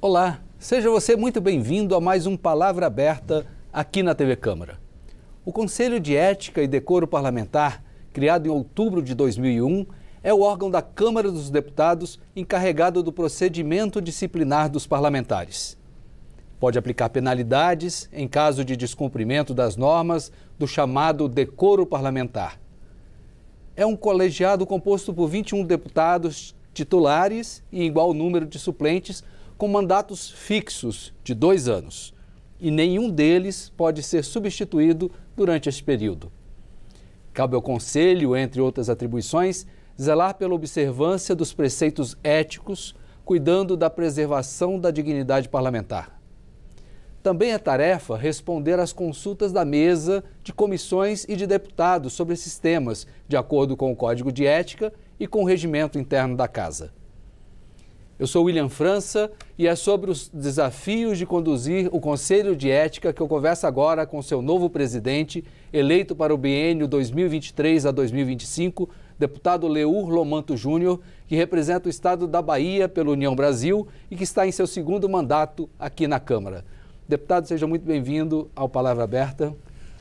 Olá, seja você muito bem-vindo a mais um Palavra Aberta aqui na TV Câmara. O Conselho de Ética e Decoro Parlamentar, criado em outubro de 2001, é o órgão da Câmara dos Deputados encarregado do procedimento disciplinar dos parlamentares. Pode aplicar penalidades em caso de descumprimento das normas do chamado decoro parlamentar. É um colegiado composto por 21 deputados titulares e igual número de suplentes com mandatos fixos de dois anos, e nenhum deles pode ser substituído durante este período. Cabe ao Conselho, entre outras atribuições, zelar pela observância dos preceitos éticos, cuidando da preservação da dignidade parlamentar. Também é tarefa responder às consultas da mesa, de comissões e de deputados sobre esses temas, de acordo com o Código de Ética e com o regimento interno da Casa. Eu sou William França e é sobre os desafios de conduzir o Conselho de Ética que eu converso agora com seu novo presidente, eleito para o biênio 2023 a 2025, deputado Leur Lomanto Júnior, que representa o estado da Bahia pela União Brasil e que está em seu segundo mandato aqui na Câmara. Deputado, seja muito bem-vindo ao Palavra Aberta.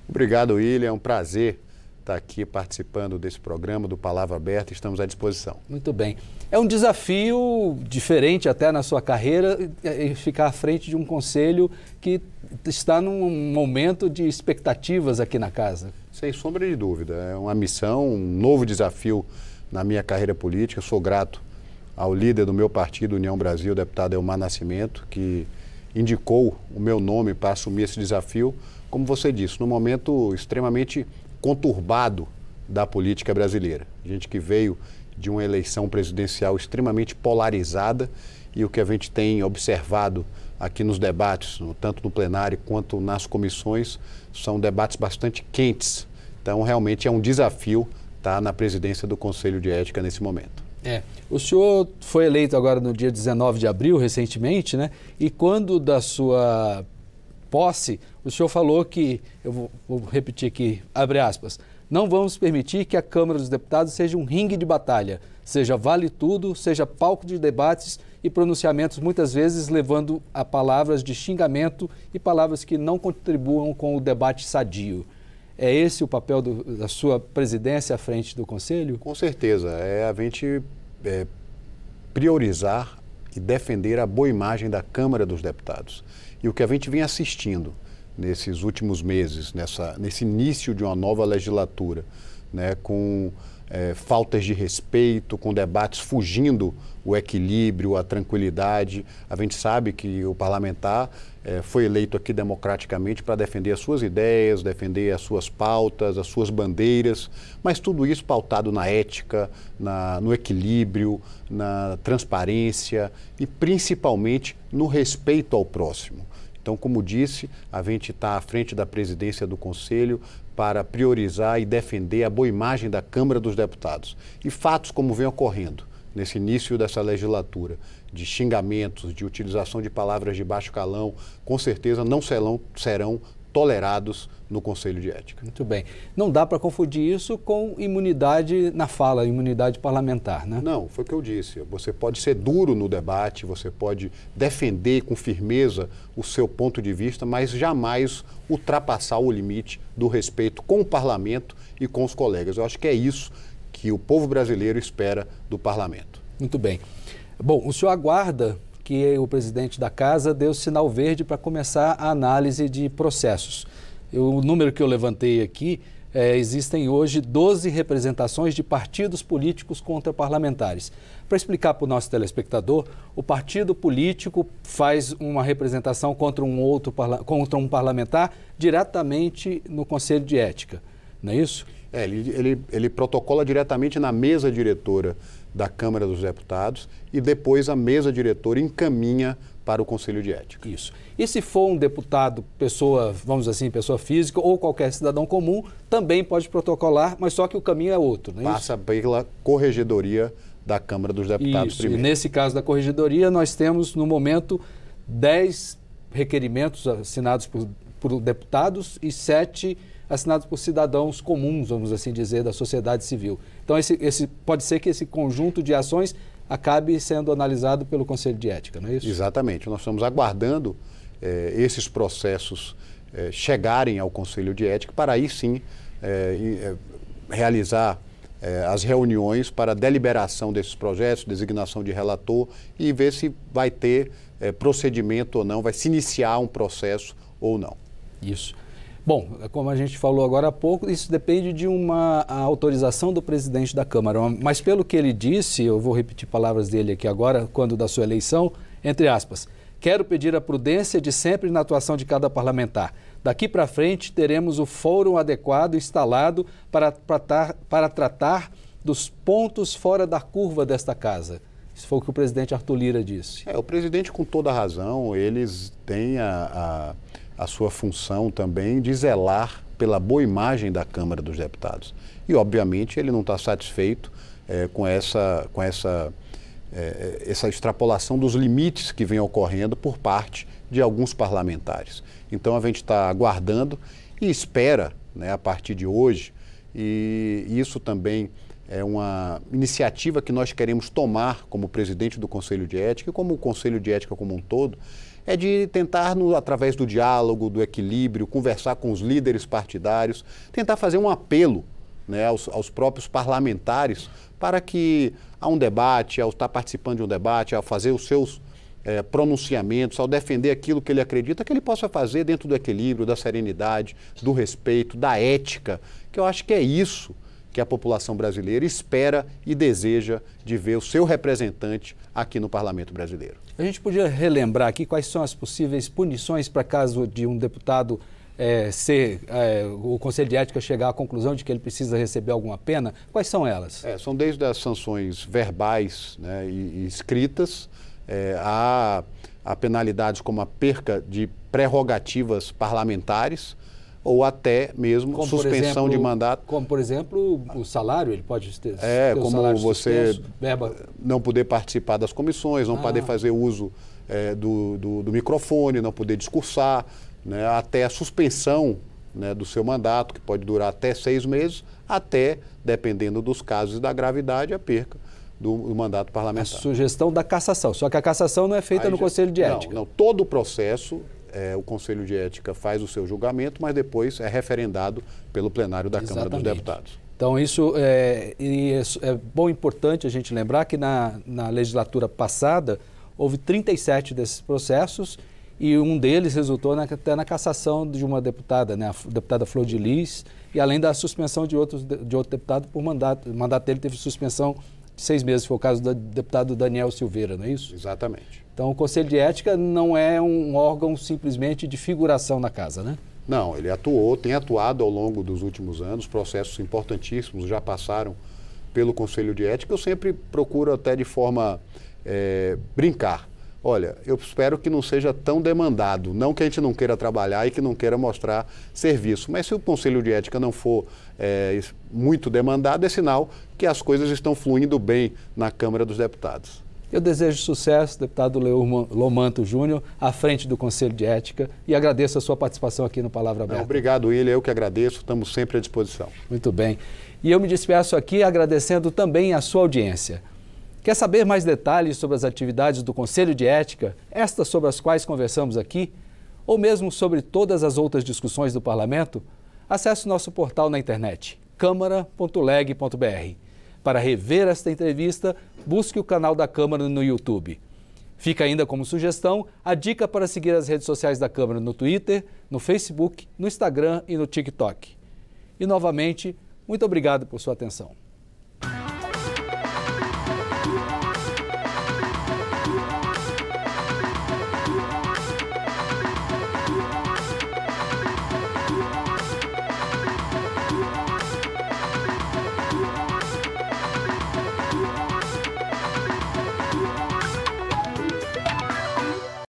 Obrigado, William. É um prazer está aqui participando desse programa do Palavra Aberta. Estamos à disposição. Muito bem. É um desafio diferente até na sua carreira é, é, ficar à frente de um conselho que está num momento de expectativas aqui na casa. Sem sombra de dúvida. É uma missão, um novo desafio na minha carreira política. sou grato ao líder do meu partido, União Brasil, deputado Elmar Nascimento, que indicou o meu nome para assumir esse desafio, como você disse, num momento extremamente conturbado da política brasileira. gente que veio de uma eleição presidencial extremamente polarizada e o que a gente tem observado aqui nos debates, tanto no plenário quanto nas comissões, são debates bastante quentes. Então, realmente é um desafio estar tá na presidência do Conselho de Ética nesse momento. É. O senhor foi eleito agora no dia 19 de abril, recentemente, né? E quando da sua posse, o senhor falou que, eu vou, vou repetir aqui, abre aspas, não vamos permitir que a Câmara dos Deputados seja um ringue de batalha, seja vale tudo, seja palco de debates e pronunciamentos, muitas vezes levando a palavras de xingamento e palavras que não contribuam com o debate sadio. É esse o papel do, da sua presidência à frente do Conselho? Com certeza. É a gente é, priorizar defender a boa imagem da Câmara dos Deputados. E o que a gente vem assistindo nesses últimos meses, nessa, nesse início de uma nova legislatura, né, com é, faltas de respeito, com debates fugindo o equilíbrio, a tranquilidade. A gente sabe que o parlamentar é, foi eleito aqui democraticamente para defender as suas ideias, defender as suas pautas, as suas bandeiras, mas tudo isso pautado na ética, na, no equilíbrio, na transparência e principalmente no respeito ao próximo. Então, como disse, a gente está à frente da presidência do Conselho para priorizar e defender a boa imagem da Câmara dos Deputados. E fatos como vem ocorrendo nesse início dessa legislatura, de xingamentos, de utilização de palavras de baixo calão, com certeza não serão, serão tolerados no Conselho de Ética. Muito bem. Não dá para confundir isso com imunidade na fala, imunidade parlamentar, né? Não, foi o que eu disse. Você pode ser duro no debate, você pode defender com firmeza o seu ponto de vista, mas jamais ultrapassar o limite do respeito com o parlamento e com os colegas. Eu acho que é isso que o povo brasileiro espera do parlamento. Muito bem. Bom, o senhor aguarda que o presidente da casa deu sinal verde para começar a análise de processos. Eu, o número que eu levantei aqui, é, existem hoje 12 representações de partidos políticos contra parlamentares. Para explicar para o nosso telespectador, o partido político faz uma representação contra um outro contra um parlamentar diretamente no Conselho de Ética, não é isso? É, ele, ele, ele protocola diretamente na mesa diretora da Câmara dos Deputados e depois a mesa diretora encaminha para o Conselho de Ética. Isso. E se for um deputado, pessoa, vamos assim, pessoa física ou qualquer cidadão comum, também pode protocolar, mas só que o caminho é outro, não é Passa isso? pela corregedoria da Câmara dos Deputados isso. primeiro. E nesse caso da corregedoria, nós temos, no momento, 10 requerimentos assinados por por deputados e sete assinados por cidadãos comuns, vamos assim dizer, da sociedade civil. Então, esse, esse, pode ser que esse conjunto de ações acabe sendo analisado pelo Conselho de Ética, não é isso? Exatamente. Nós estamos aguardando eh, esses processos eh, chegarem ao Conselho de Ética para aí sim eh, eh realizar eh, as reuniões para deliberação desses projetos, designação de relator e ver se vai ter eh, procedimento ou não, vai se iniciar um processo ou não. Isso. Bom, como a gente falou agora há pouco, isso depende de uma autorização do presidente da Câmara. Mas pelo que ele disse, eu vou repetir palavras dele aqui agora, quando da sua eleição, entre aspas, quero pedir a prudência de sempre na atuação de cada parlamentar. Daqui para frente teremos o fórum adequado instalado para tratar, para tratar dos pontos fora da curva desta casa. Isso foi o que o presidente Arthur Lira disse. É, o presidente, com toda razão, eles têm a... a a sua função também de zelar pela boa imagem da Câmara dos Deputados. E, obviamente, ele não está satisfeito é, com essa, com essa, é, é, essa extrapolação dos limites que vem ocorrendo por parte de alguns parlamentares. Então, a gente está aguardando e espera, né, a partir de hoje, e isso também é uma iniciativa que nós queremos tomar como presidente do Conselho de Ética e como o Conselho de Ética como um todo, é de tentar, no, através do diálogo, do equilíbrio, conversar com os líderes partidários, tentar fazer um apelo né, aos, aos próprios parlamentares para que a um debate, ao estar participando de um debate, ao fazer os seus é, pronunciamentos, ao defender aquilo que ele acredita, que ele possa fazer dentro do equilíbrio, da serenidade, do respeito, da ética, que eu acho que é isso que a população brasileira espera e deseja de ver o seu representante aqui no parlamento brasileiro. A gente podia relembrar aqui quais são as possíveis punições para caso de um deputado é, ser é, o Conselho de Ética chegar à conclusão de que ele precisa receber alguma pena, quais são elas? É, são desde as sanções verbais né, e, e, escritas, eh, a, a penalidades como a perca de prerrogativas parlamentares, ou até mesmo como, suspensão exemplo, de mandato. Como, por exemplo, o salário, ele pode ter. É, ter como você suspenso, não poder participar das comissões, não ah. poder fazer uso é, do, do, do, microfone, não poder discursar, né, até a suspensão né, do seu mandato, que pode durar até seis meses, até, dependendo dos casos e da gravidade, a perca do, do, mandato parlamentar. A sugestão da cassação, só que a cassação não é feita Aí, no Conselho de Ética. não todo o processo é, o Conselho de Ética faz o seu julgamento, mas depois é referendado pelo plenário da Exatamente. Câmara dos Deputados. Então, isso é, é, bom importante a gente lembrar que na, na legislatura passada houve 37 desses processos e um deles resultou na, até na cassação de uma deputada, né, a deputada Flor de Lis, e além da suspensão de, outros, de outro deputado por mandato. O mandato dele teve suspensão seis meses, foi o caso do deputado Daniel Silveira, não é isso? Exatamente. Então, o Conselho de Ética não é um órgão simplesmente de figuração na casa, né? Não, ele atuou, tem atuado ao longo dos últimos anos, processos importantíssimos já passaram pelo Conselho de Ética. Eu sempre procuro, até de forma é, brincar, olha, eu espero que não seja tão demandado. Não que a gente não queira trabalhar e que não queira mostrar serviço, mas se o Conselho de Ética não for é, muito demandado, é sinal que as coisas estão fluindo bem na Câmara dos Deputados. Eu desejo sucesso, deputado Lomanto Júnior, à frente do Conselho de Ética, e agradeço a sua participação aqui no Palavra Aberta. Não, obrigado, William. Eu que agradeço. Estamos sempre à disposição. Muito bem. E eu me despeço aqui agradecendo também a sua audiência. Quer saber mais detalhes sobre as atividades do Conselho de Ética, estas sobre as quais conversamos aqui, ou mesmo sobre todas as outras discussões do Parlamento? Acesse nosso portal na internet, câmara.leg.br. Para rever esta entrevista, busque o canal da Câmara no YouTube. Fica ainda como sugestão a dica para seguir as redes sociais da Câmara no Twitter, no Facebook, no Instagram e no TikTok. E novamente, muito obrigado por sua atenção.